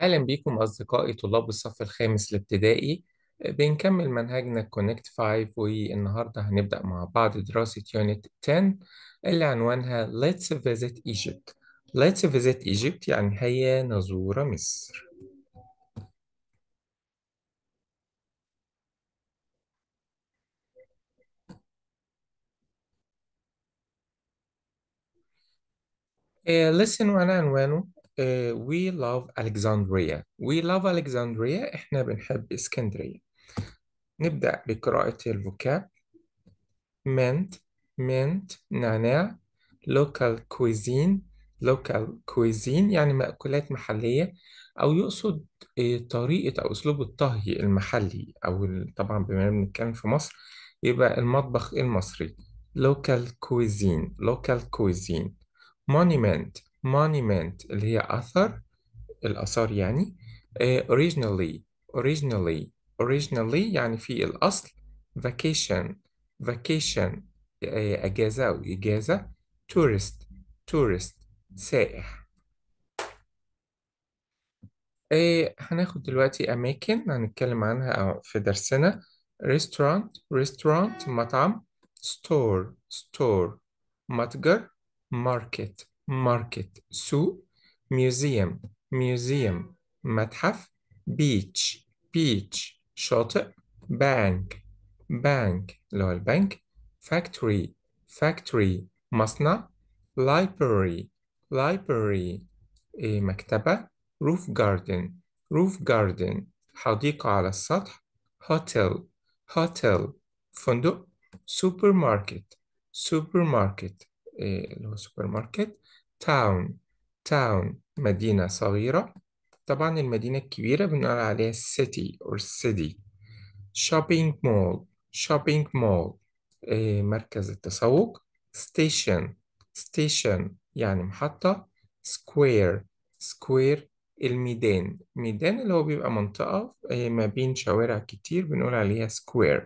أهلا بيكم أصدقائي طلاب الصف الخامس الابتدائي بنكمل منهجنا كونكت 5 والنهاردة هنبدأ مع بعض دراسة يونت 10 اللي عنوانها Let's visit Egypt Let's visit Egypt يعني هيا نزور مصر إيه، listen 1 عنوانه آه، we love Alexandria we love Alexandria احنا بنحب اسكندرية نبدأ بقراءة الفوكاب mint mint نعناع local cuisine local cuisine يعني مأكولات محلية أو يقصد آه، طريقة أو أسلوب الطهي المحلي أو طبعا بما بنتكلم في مصر يبقى المطبخ المصري local cuisine local cuisine monument monument اللي هي أثر الآثار يعني uh, originally originally originally يعني في الأصل vacation vacation أجازة أو إجازة tourist tourist سائح إيه هناخد دلوقتي أماكن هنتكلم عنها في درسنا restaurant restaurant مطعم store store متجر market ماركت سوق ميوزيوم ميوزيوم متحف بيتش بيتش شاطئ بانك بانك اللي البنك فاكتوري فاكتوري مصنع library library مكتبة روف جاردن روف جاردن حديقة على السطح هوتيل هوتيل فندق سوبر ماركت سوبر ماركت اللي هو سوبر ماركت تاون تاون مدينة صغيرة طبعا المدينة الكبيرة بنقول عليها city or city shopping mall shopping mall آه، مركز التسوق station station يعني محطة square square الميدان ميدان اللي هو بيبقى منطقة آه، ما بين شوارع كتير بنقول عليها square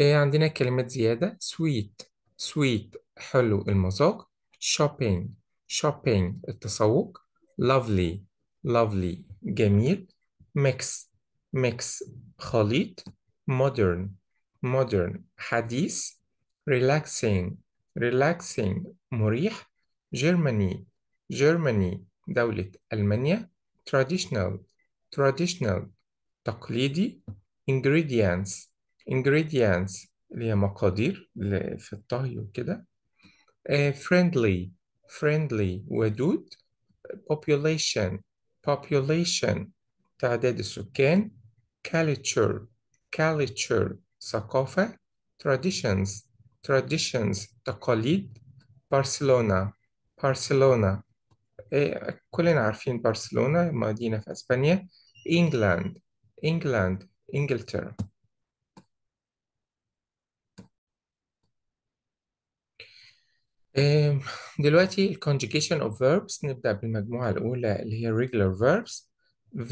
آه، عندنا كلمات زيادة sweet sweet حلو المذاق shopping shopping التسوق lovely lovely جميل mix mix خليط modern modern حديث relaxing relaxing مريح Germany Germany دولة ألمانيا traditional traditional تقليدي ingredients ingredients اللي هي مقادير في الطهي وكده آه، friendly friendly ودود population population تعداد السكان culture culture ثقافة traditions traditions تقاليد برشلونة آه، برشلونة كلنا عارفين برشلونة مدينة في أسبانيا إنجلاند إنجلاند إنجلترا دلوقتي ال conjugation of verbs نبدأ بالمجموعة الأولى اللي هي regular verbs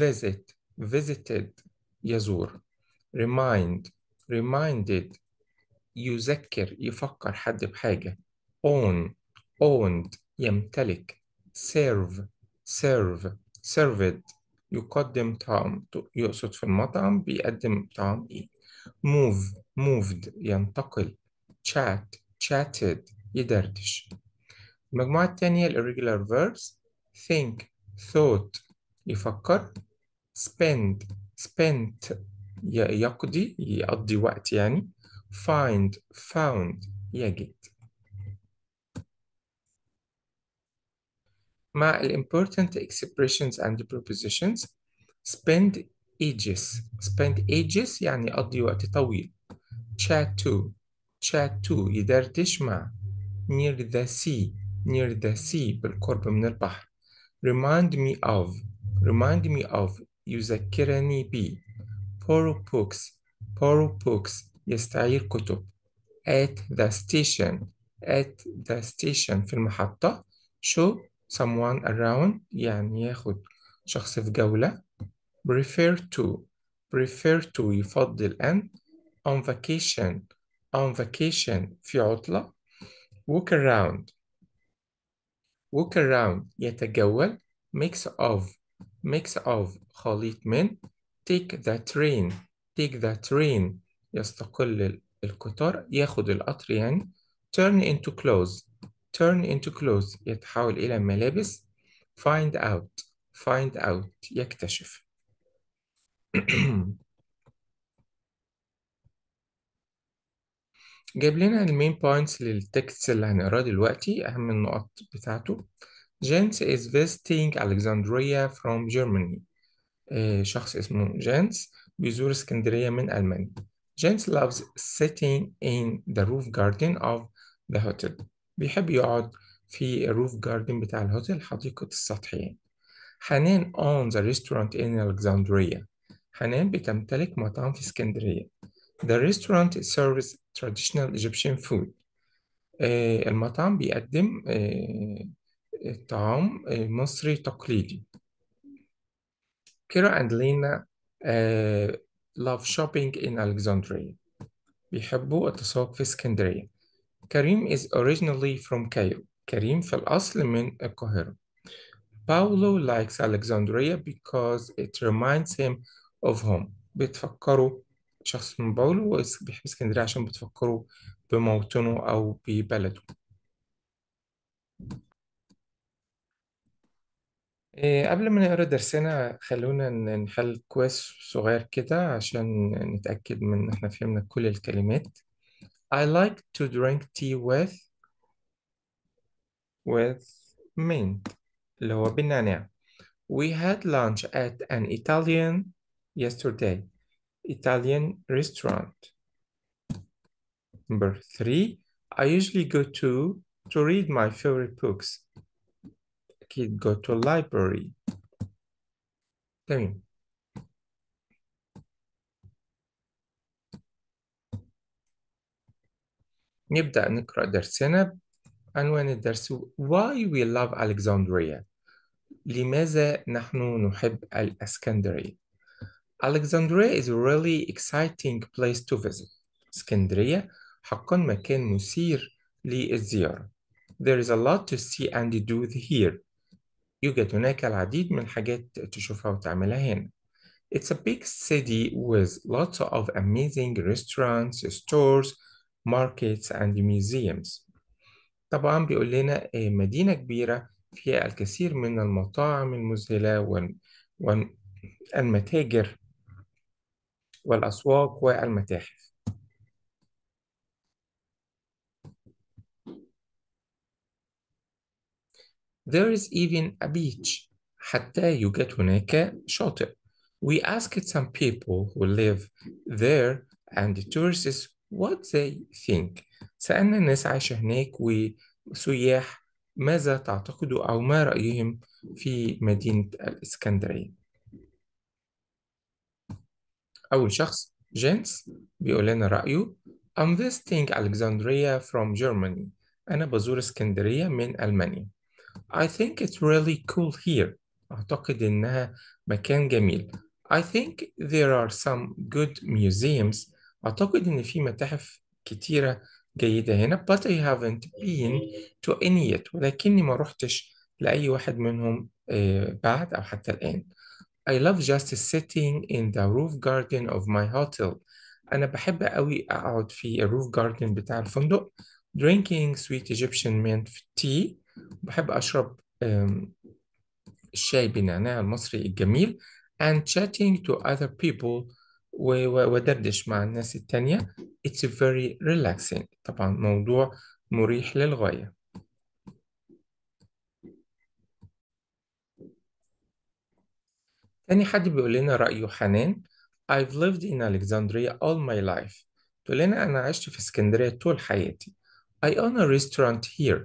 visit visited يزور remind reminded يذكر يفكر حد بحاجة own owned يمتلك serve serve served يقدم طعام يقصد في المطعم بيقدم طعام إيه move moved ينتقل chat chatted يدردش المجموعة التانية irregular verbs think thought يفكر spend spent يقضي يقضي وقت يعني find found يجد مع ال important expressions and prepositions spend ages spend ages يعني يقضي وقت طويل chat to chat to يدردش مع near the sea near the sea بالقرب من البحر remind me of remind me of يذكرني ب borrow books borrow books يستعير كتب at the station at the station في المحطة show someone around يعني ياخد شخص في جولة prefer to prefer to يفضل أن on vacation on vacation في عطلة walk around walk around يتجول mix of mix of خليط من take the train take the train يستقل القطار ياخد القطر يعني turn into clothes turn into clothes يتحول إلى ملابس find out find out يكتشف جايب لنا المين بوينتس للتكست اللي هنقراه دلوقتي أهم النقط بتاعته جينس is visiting الكسندريا from Germany آه، شخص اسمه جينس بيزور اسكندرية من ألمانيا جينس loves sitting in the roof garden of the hotel بيحب يقعد في الروف جاردن بتاع الهوتيل حديقة السطح يعني حنان اون ذا restaurant in الكسندريا حنان بتمتلك مطعم في اسكندرية The restaurant serves traditional Egyptian food المطعم بيقدم طعام مصري تقليدي كيرا and Lena love shopping in Alexandria بيحبوا التسوق في اسكندرية كريم is originally from Cairo كريم في الأصل من القاهرة Paulo likes Alexandria because it reminds him of home بتفكره شخص من باولو بيحب اسكندرية عشان بتفكره بموطنه أو ببلده إيه، قبل ما نقرا درسنا خلونا نحل كويس صغير كده عشان نتأكد من إن إحنا فهمنا كل الكلمات I like to drink tea with with mint اللي هو بالنعناع We had lunch at an Italian yesterday Italian restaurant. Number three, I usually go to to read my favorite books. I could go to a library. تمام. نبدأ نقرأ درسنا عنوان الدرس Why we love Alexandria لماذا نحن نحب الإسكندرية Alexandria is a really exciting place to visit. اسكندرية حقا مكان مثير للزيارة. There is a lot to see and do here. يوجد هناك العديد من الحاجات تشوفها وتعملها هنا. It's a big city with lots of amazing restaurants, stores, markets and museums. طبعا بيقول لنا مدينة كبيرة فيها الكثير من المطاعم المذهلة والمتاجر والأسواق والمتاحف There is even a beach حتى يوجد هناك شاطئ We asked some people who live there and the tourists what they think سألنا الناس عايشة هناك وسياح ماذا تعتقدوا أو ما رأيهم في مدينة الإسكندرية أول شخص جينس بيقول لنا رأيه I'm visiting Alexandria from Germany أنا بزور اسكندرية من ألمانيا I think it's really cool here أعتقد إنها مكان جميل I think there are some good museums أعتقد إن في متاحف كتيرة جيدة هنا but I haven't been to any yet ولكني ما روحتش لأي واحد منهم آه، بعد أو حتى الآن I love just sitting in the roof garden of my hotel أنا بحب أوي أقعد في الروف garden بتاع الفندق drinking sweet Egyptian mint tea بحب أشرب الشاي بالنعناع المصري الجميل and chatting to other people ودردش مع الناس التانية it's very relaxing طبعا موضوع مريح للغاية تاني حد بيقول لنا رأيه حنان I've lived in Alexandria all my life تقول لنا أنا عشت في اسكندرية طول حياتي I own a restaurant here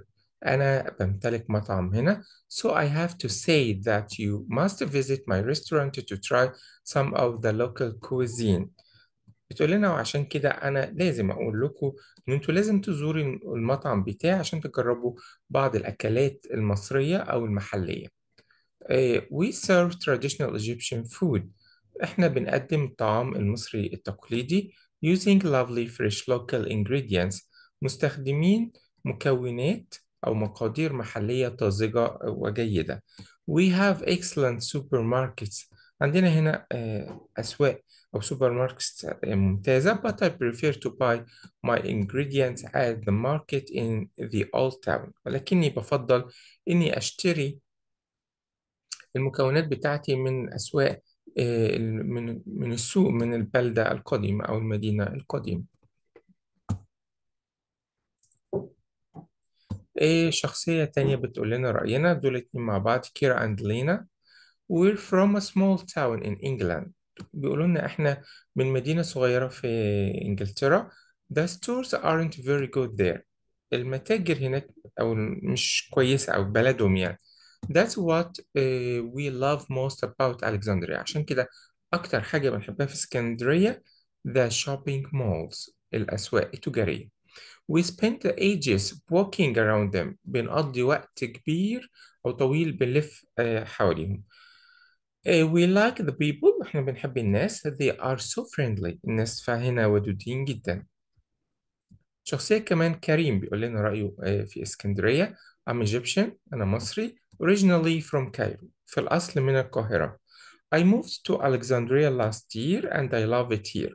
أنا بمتلك مطعم هنا so I have to say that you must visit my restaurant to try some of the local cuisine بتقول لنا وعشان كده أنا لازم أقول لكم إن أنتوا لازم تزوروا المطعم بتاعي عشان تجربوا بعض الأكلات المصرية أو المحلية we serve traditional Egyptian food إحنا بنقدم الطعام المصري التقليدي using lovely fresh local ingredients مستخدمين مكونات أو مقادير محلية طازجة وجيدة we have excellent supermarkets عندنا هنا أسواق أو سوبر ماركتس ممتازة but I prefer to buy my ingredients at the market in the old town ولكني بفضل إني أشتري المكونات بتاعتي من أسواق آه، من من السوق من البلدة القديمة أو المدينة القديمة إيه شخصية تانية بتقول لنا رأينا دول اتنين مع بعض كيرا أند لينا We're from a small town in England بيقولوا لنا احنا من مدينة صغيرة في إنجلترا The stores aren't very good there المتاجر هناك أو مش كويسة أو بلدهم يعني That's what uh, we love most about Alexandria عشان كده أكتر حاجة بنحبها في اسكندرية the shopping malls الأسواق التجارية We spent the ages walking around them بنقضي وقت كبير أو طويل بنلف uh, حواليهم uh, We like the people احنا بنحب الناس they are so friendly الناس فهنا ودودين جدا شخصية كمان كريم بيقول لنا رأيه uh, في اسكندرية I'm Egyptian أنا مصري originally from Cairo في الأصل من القاهرة I moved to Alexandria last year and I love it here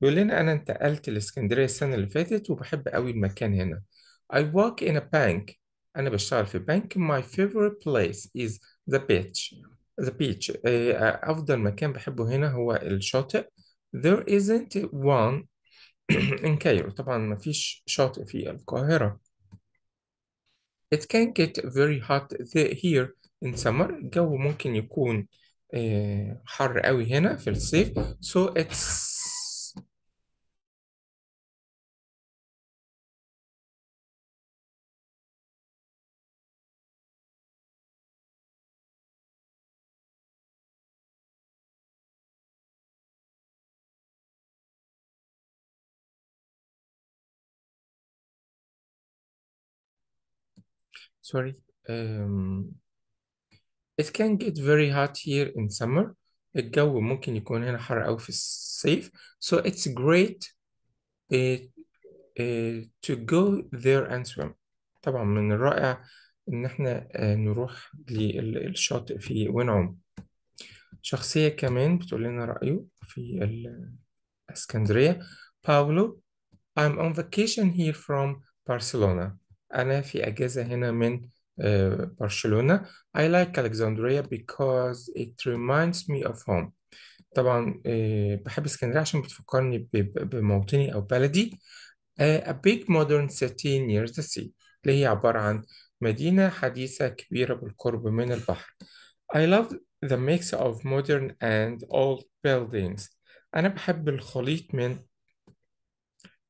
بيقول لنا أنا انتقلت لإسكندرية السنة اللي فاتت وبحب قوي المكان هنا I work in a bank أنا بشتغل في بنك My favorite place is the beach the beach أفضل مكان بحبه هنا هو الشاطئ There isn't one in Cairo طبعا مفيش شاطئ في القاهرة It can get very hot here in summer الجو ممكن يكون حر قوي هنا في الصيف so it's sorry. Um, it can get very hot here in summer. الجو ممكن يكون هنا حر أوي في الصيف. So it's great uh, uh, to go there and swim. طبعا من الرائع إن احنا uh, نروح للشاطئ في ونعوم. شخصية كمان بتقول لنا رأيه في الإسكندرية. باولو, I'm on vacation here from Barcelona. أنا في أجازة هنا من آه، برشلونة I like Alexandria because it reminds me of home طبعا آه، بحب اسكندرية عشان بتفكرني بموطني أو بلدي آه، A big modern city near the sea اللي هي عبارة عن مدينة حديثة كبيرة بالقرب من البحر I love the mix of modern and old buildings أنا بحب الخليط من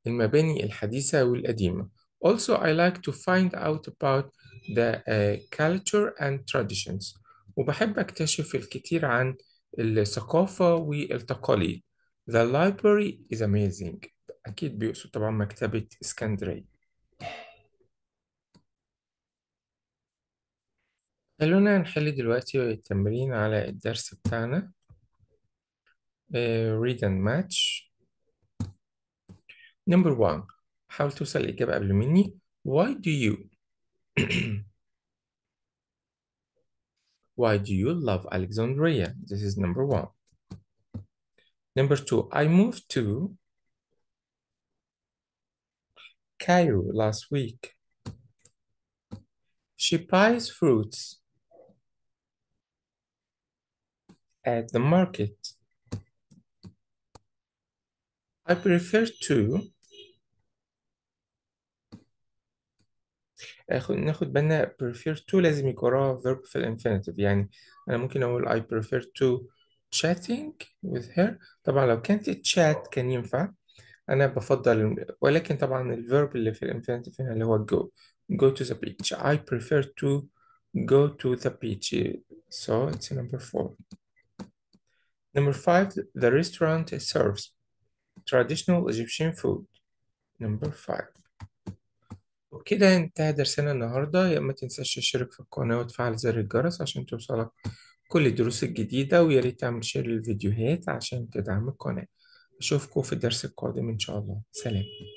المباني الحديثة والقديمة Also, I like to find out about the uh, culture and traditions وبحب أكتشف الكثير عن الثقافة والتقاليد. The library is amazing. أكيد بيقصد طبعا مكتبة اسكندرية. خلونا نحل دلوقتي التمرين على الدرس بتاعنا. Uh, read and match. Number one. حاول توصل لإجابة قبل مني why do you why do you love Alexandria this is number one number two I moved to Cairo last week she buys fruits at the market I prefer to آخد ناخد بالنا prefer to لازم يكون وراها verb في الانفينيتيف يعني أنا ممكن أقول I prefer to chatting with her طبعا لو كانت chat كان ينفع أنا بفضل ولكن طبعا الverb اللي في الانفينيتيف هنا اللي هو go go to the beach I prefer to go to the beach so it's number four number five the restaurant serves traditional Egyptian food number five وكده انتهى درسنا النهاردة يا ما تنساش تشترك في القناة وتفعل زر الجرس عشان توصلك كل الدروس الجديدة ويا ريت تعمل شير للفيديوهات عشان تدعم القناة أشوفكم في الدرس القادم إن شاء الله سلام